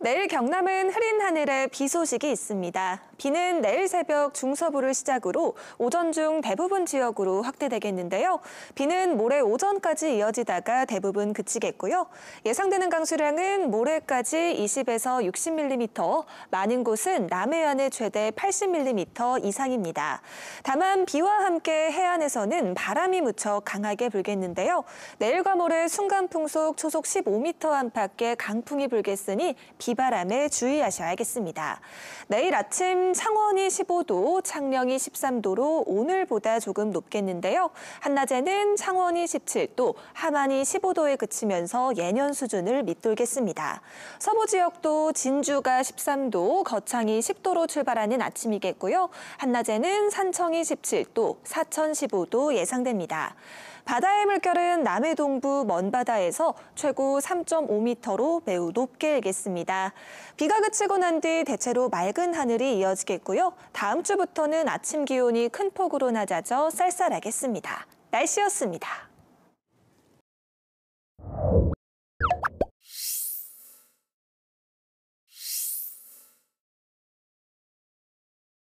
내일 경남은 흐린 하늘에 비 소식이 있습니다. 비는 내일 새벽 중서부를 시작으로 오전 중 대부분 지역으로 확대되겠는데요. 비는 모레 오전까지 이어지다가 대부분 그치겠고요. 예상되는 강수량은 모레까지 20에서 60mm, 많은 곳은 남해안에 최대 80mm 이상입니다. 다만 비와 함께 해안에서는 바람이 무척 강하게 불겠는데요. 내일과 모레 순간 풍속 초속 15m 안팎의 강풍이 불겠으니 비바람에 주의하셔야겠습니다. 내일 아침 창원이 15도, 창녕이 13도로 오늘보다 조금 높겠는데요. 한낮에는 창원이 17도, 하만이 15도에 그치면서 예년 수준을 밑돌겠습니다. 서부 지역도 진주가 13도, 거창이 10도로 출발하는 아침이겠고요. 한낮에는 산청이 17도, 사천 15도 예상됩니다. 바다의 물결은 남해 동부 먼바다에서 최고 3.5m로 매우 높게 일겠습니다. 비가 그치고 난 뒤 대체로 맑은 하늘이 이어지 이어지겠고요. 다음 주부터는 아침 기온이 큰 폭으로 낮아져 쌀쌀하겠습니다. 날씨였습니다.